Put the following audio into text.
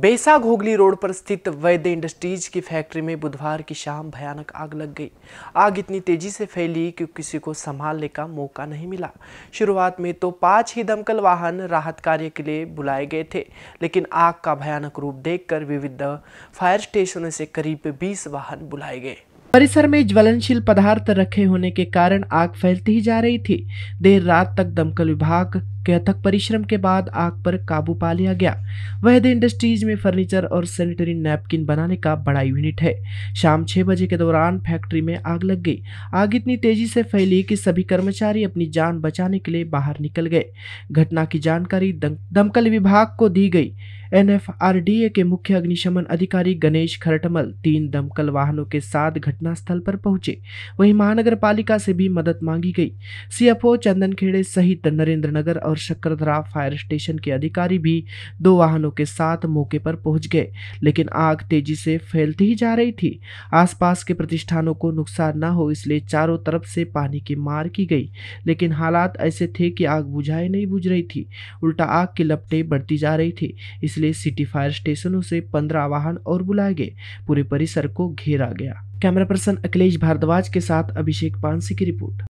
बेसा घोगली road पर स्थित वैद्य इंडस्ट्रीज की फैक्ट्री में बुधवार की शाम भयानक आग लग गई आग इतनी तेजी से फैली कि किसी को संभालने का मौका नहीं मिला शुरुआत में तो पांच ही दमकल वाहन राहत कार्य के लिए बुलाए गए थे लेकिन आग का भयानक रूप देखकर विविध फायर स्टेशनों से करीब बीस वाहन बुलाए गए परिसर में ज्वलनशील पदार्थ रखे होने के कारण आग फैलती ही जा रही थी देर रात तक दमकल विभाग के अथक परिश्रम के बाद आग पर काबू पा लिया गया वहद इंडस्ट्रीज में फर्नीचर और सैनिटरी नैपकिन बनाने का बड़ा यूनिट है शाम छह बजे के दौरान फैक्ट्री में आग लग गई आग इतनी तेजी से फैली कि सभी कर्मचारी अपनी जान बचाने के लिए बाहर निकल गए घटना की जानकारी दमकल विभाग को दी गई एनएफआरडीए के मुख्य अग्निशमन अधिकारी गणेश खरटमल तीन दमकल वाहनों के साथ घटनास्थल पर पहुंचे वहीं महानगर पालिका से भी मदद मांगी गई सीएफओ चंदन खेड़े सहित नरेंद्र नगर और शक्करधरा फायर स्टेशन के अधिकारी भी दो वाहनों के साथ मौके पर पहुंच गए लेकिन आग तेजी से फैलती ही जा रही थी आसपास के प्रतिष्ठानों को नुकसान न हो इसलिए चारों तरफ से पानी की मार की गई लेकिन हालात ऐसे थे कि आग बुझाए नहीं बुझ रही थी उल्टा आग की लपटें बढ़ती जा रही थी इसलिए सिटी फायर स्टेशनों से पंद्रह वाहन और बुलाए गए पूरे परिसर को घेरा गया कैमरा पर्सन अखिलेश भारद्वाज के साथ अभिषेक पानसी की रिपोर्ट